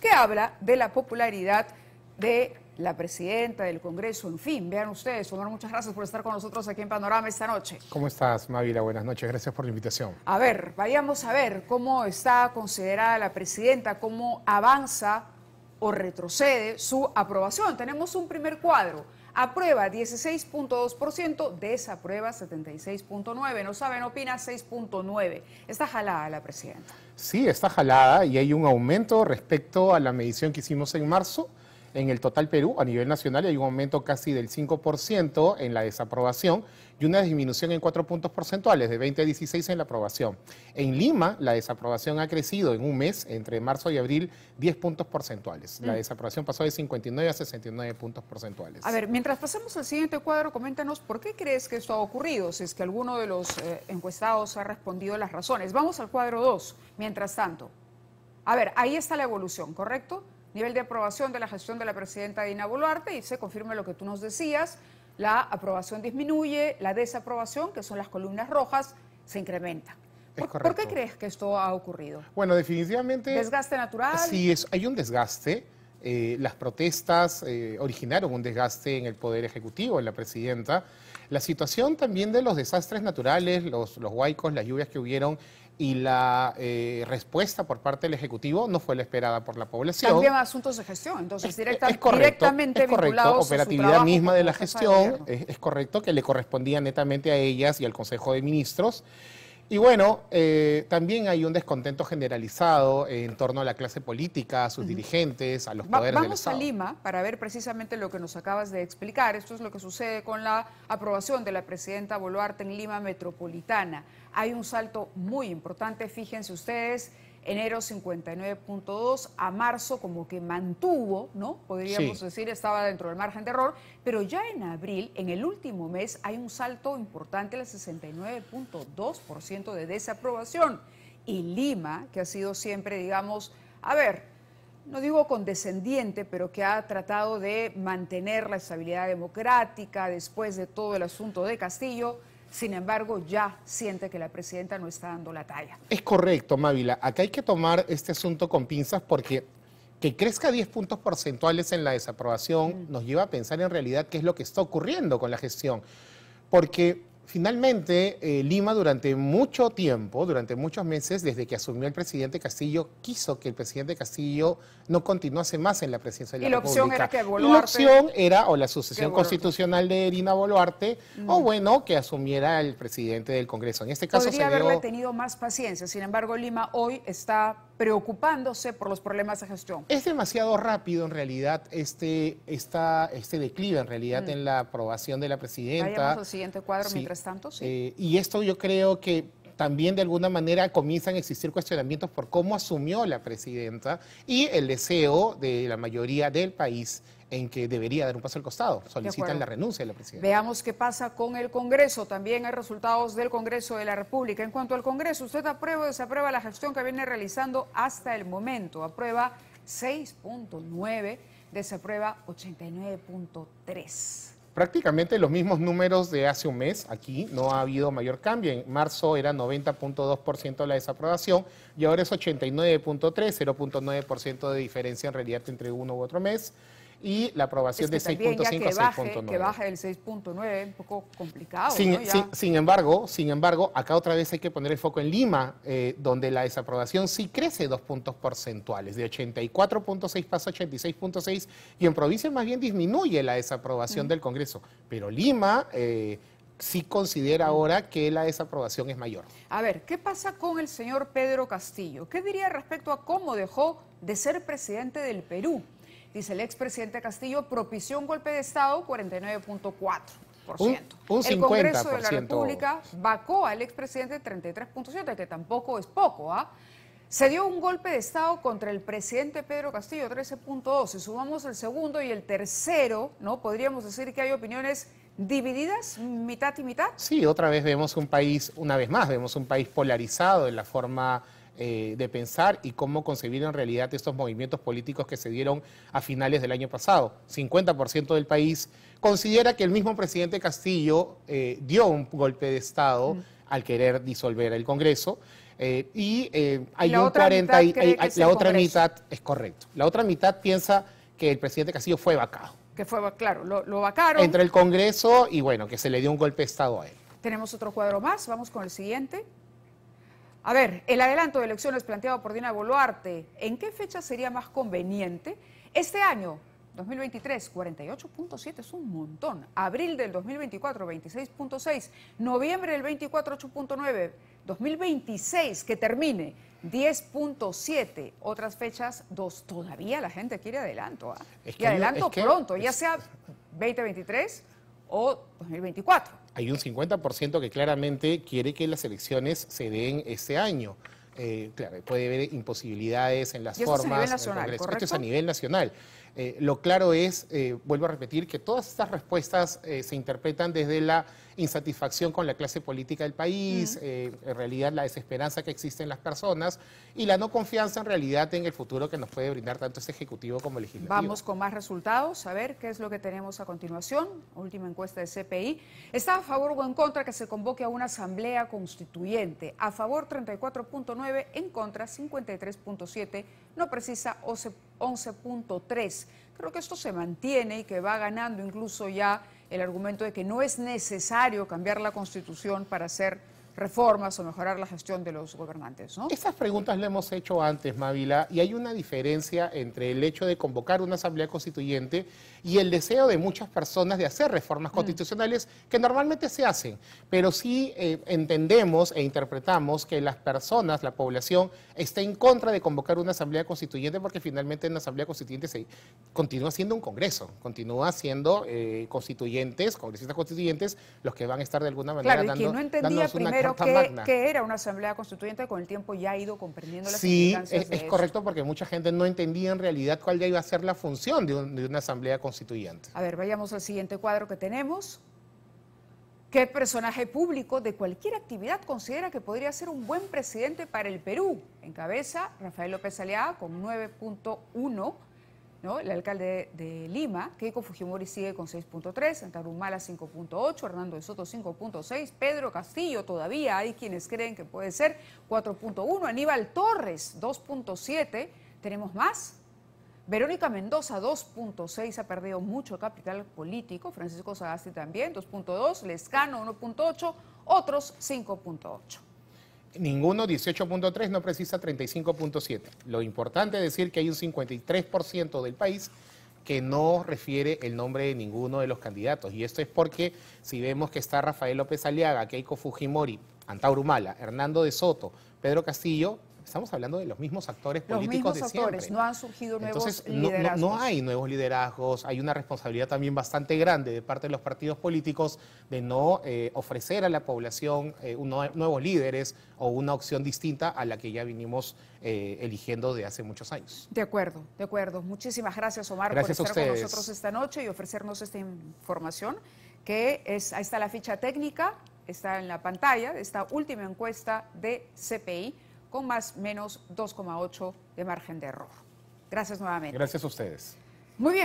que habla de la popularidad de la presidenta del Congreso. En fin, vean ustedes, Omar, muchas gracias por estar con nosotros aquí en Panorama esta noche. ¿Cómo estás, Mavila? Buenas noches, gracias por la invitación. A ver, vayamos a ver cómo está considerada la presidenta, cómo avanza o retrocede su aprobación. Tenemos un primer cuadro Aprueba 16.2%, desaprueba 76.9%. No saben, opina 6.9%. Está jalada la presidenta. Sí, está jalada y hay un aumento respecto a la medición que hicimos en marzo. En el total Perú, a nivel nacional, hay un aumento casi del 5% en la desaprobación y una disminución en 4 puntos porcentuales, de 20 a 16 en la aprobación. En Lima, la desaprobación ha crecido en un mes, entre marzo y abril, 10 puntos porcentuales. La mm. desaprobación pasó de 59 a 69 puntos porcentuales. A ver, mientras pasamos al siguiente cuadro, coméntanos por qué crees que esto ha ocurrido, si es que alguno de los eh, encuestados ha respondido las razones. Vamos al cuadro 2, mientras tanto. A ver, ahí está la evolución, ¿correcto? nivel de aprobación de la gestión de la presidenta Dina Boluarte y se confirma lo que tú nos decías, la aprobación disminuye, la desaprobación, que son las columnas rojas, se incrementa. ¿Por, qué crees que esto ha ocurrido? Bueno, definitivamente... ¿Desgaste natural? Sí, es, hay un desgaste. Eh, las protestas eh, originaron un desgaste en el Poder Ejecutivo, en la presidenta. La situación también de los desastres naturales, los, los huaicos, las lluvias que hubieron y la eh, respuesta por parte del Ejecutivo no fue la esperada por la población. También asuntos de gestión, entonces directamente vinculados operatividad a misma de la gestión, es, es correcto que le correspondía netamente a ellas y al Consejo de Ministros. Y bueno, eh, también hay un descontento generalizado en torno a la clase política, a sus dirigentes, a los poderes del Estado. Vamos a Lima para ver precisamente lo que nos acabas de explicar. Esto es lo que sucede con la aprobación de la presidenta Boluarte en Lima Metropolitana. Hay un salto muy importante, fíjense ustedes, enero 59.2, a marzo como que mantuvo, ¿no? Podríamos decir, estaba dentro del margen de error, pero ya en abril, en el último mes, hay un salto importante el 69.2% de desaprobación. Y Lima, que ha sido siempre, digamos, a ver, no digo condescendiente, pero que ha tratado de mantener la estabilidad democrática después de todo el asunto de Castillo, sin embargo, ya siente que la presidenta no está dando la talla. Es correcto, Mávila. Acá hay que tomar este asunto con pinzas porque que crezca 10 puntos porcentuales en la desaprobación mm. nos lleva a pensar en realidad qué es lo que está ocurriendo con la gestión. Porque Finalmente, eh, Lima durante mucho tiempo, durante muchos meses, desde que asumió el presidente Castillo, quiso que el presidente Castillo no continuase más en la presidencia de la República. Y la opción era que Boluarte... La opción era o la sucesión constitucional de Irina Boluarte, o bueno, que asumiera el presidente del Congreso. En este caso Podría se haberle tenido más paciencia, sin embargo, Lima hoy está preocupándose por los problemas de gestión. Es demasiado rápido en realidad este, esta, este declive en realidad en mm. la aprobación de la presidenta. Vayamos siguiente cuadro mientras tanto. Sí. Eh, y esto yo creo que también de alguna manera comienzan a existir cuestionamientos por cómo asumió la presidenta y el deseo de la mayoría del país en que debería dar un paso al costado. Solicitan la renuncia de la presidenta. Veamos qué pasa con el Congreso. También hay resultados del Congreso de la República. En cuanto al Congreso, ¿usted aprueba o desaprueba la gestión que viene realizando hasta el momento? Aprueba 6.9, desaprueba 89.3. Prácticamente los mismos números de hace un mes, aquí no ha habido mayor cambio. En marzo era 90.2% la desaprobación y ahora es 89.3, 0.9% de diferencia en realidad entre uno u otro mes y la aprobación de 6.5 a 6.9. Que baje el 6.9 un poco complicado. Sin, embargo, sin embargo, acá otra vez hay que poner el foco en Lima, eh, donde la desaprobación sí crece dos puntos porcentuales, de 84.6 pasa a 86.6 y en provincia más bien disminuye la desaprobación mm. del Congreso. Pero Lima... Eh, sí considera mm. ahora que la desaprobación es mayor. A ver, ¿qué pasa con el señor Pedro Castillo? ¿Qué diría respecto a cómo dejó de ser presidente del Perú? Dice el expresidente Castillo, propició un golpe de Estado 49.4%. Un, el Congreso de la República vacó al expresidente 33.7, que tampoco es poco, ¿ah? Se dio un golpe de Estado contra el presidente Pedro Castillo, 13.2. Si sumamos el segundo y el tercero, ¿no? Podríamos decir que hay opiniones divididas, mitad y mitad. Sí, otra vez vemos un país, una vez más, vemos un país polarizado en la forma eh, de pensar y cómo concebir en realidad estos movimientos políticos que se dieron a finales del año pasado. 50% del país considera que el mismo presidente Castillo eh, dio un golpe de Estado mm. al querer disolver el Congreso. Eh, y hay la un 40 la otra mitad es correcto. La otra mitad piensa que el presidente Castillo fue vacado. Que fue, claro, lo vacaron. Entre el Congreso y bueno, que se le dio un golpe de Estado a él. Tenemos otro cuadro más, vamos con el siguiente. A ver, el adelanto de elecciones planteado por Dina Boluarte, ¿en qué fecha sería más conveniente? Este año, 2023, 48.7 es un montón. Abril del 2024, 26.6. Noviembre del 24, 8.9. 2026, que termine, 10.7. Otras fechas, dos Todavía la gente quiere adelanto. ¿ah? que y adelanto pronto, ya sea 2023 o 2024. Hay un 50% que claramente quiere que las elecciones se den este año. Eh, claro, puede haber imposibilidades en las formas. Es a nivel nacional, a nivel nacional. Eh, lo claro es, eh, vuelvo a repetir, que todas estas respuestas eh, se interpretan desde la insatisfacción con la clase política del país, en realidad la desesperanza que existe en las personas y la no confianza en realidad en el futuro que nos puede brindar tanto este Ejecutivo como el Legislativo. Vamos con más resultados, a ver qué es lo que tenemos a continuación. Última encuesta de CPI. ¿Está a favor o en contra que se convoque a una asamblea constituyente? A favor 34.9, en contra 53.7, no precisa o se 11.3. Creo que esto se mantiene y que va ganando incluso ya el argumento de que no es necesario cambiar la constitución para ser reformas o mejorar la gestión de los gobernantes. ¿no? Estas preguntas le hemos hecho antes, Mávila, y hay una diferencia entre el hecho de convocar una asamblea constituyente y el deseo de muchas personas de hacer reformas mm. constitucionales que normalmente se hacen, pero sí eh, entendemos e interpretamos que las personas, la población, está en contra de convocar una asamblea constituyente porque finalmente en la asamblea constituyente se continúa siendo un congreso, continúa siendo eh, constituyentes, congresistas constituyentes, los que van a estar de alguna manera dando, pero que, era una asamblea constituyente con el tiempo ya ha ido comprendiendo las Sí, es, es correcto porque mucha gente no entendía en realidad cuál ya iba a ser la función de, una asamblea constituyente. A ver, vayamos al siguiente cuadro que tenemos. ¿Qué personaje público de cualquier actividad considera que podría ser un buen presidente para el Perú? En cabeza, Rafael López Aliaga con 9.1 el alcalde de Lima, Keiko Fujimori, sigue con 6.3, Santarumala 5.8, Hernando de Soto 5.6, Pedro Castillo todavía hay quienes creen que puede ser 4.1, Aníbal Torres 2.7, ¿tenemos más? Verónica Mendoza 2.6 ha perdido mucho capital político, Francisco Sagasti también 2.2, Lescano 1.8, otros 5.8. Ninguno 18.3 no precisa 35.7. Lo importante es decir que hay un 53% del país que no refiere el nombre de ninguno de los candidatos. Y esto es porque si vemos que está Rafael López Aliaga, Keiko Fujimori, Antaurumala, Hernando de Soto, Pedro Castillo, estamos hablando de los mismos actores los políticos mismos de actores, No han surgido nuevos liderazgos. No, hay nuevos liderazgos, hay una responsabilidad también bastante grande de parte de los partidos políticos de no eh, ofrecer a la población eh, nuevos líderes o una opción distinta a la que ya vinimos eh, eligiendo de hace muchos años. De acuerdo, de acuerdo. Muchísimas gracias, Omar, por estar con nosotros esta noche y ofrecernos esta información que es, ahí está la ficha técnica, está en la pantalla, esta última encuesta de CPI con más menos 2,8 de margen de error. Gracias nuevamente. Gracias a ustedes. Muy bien.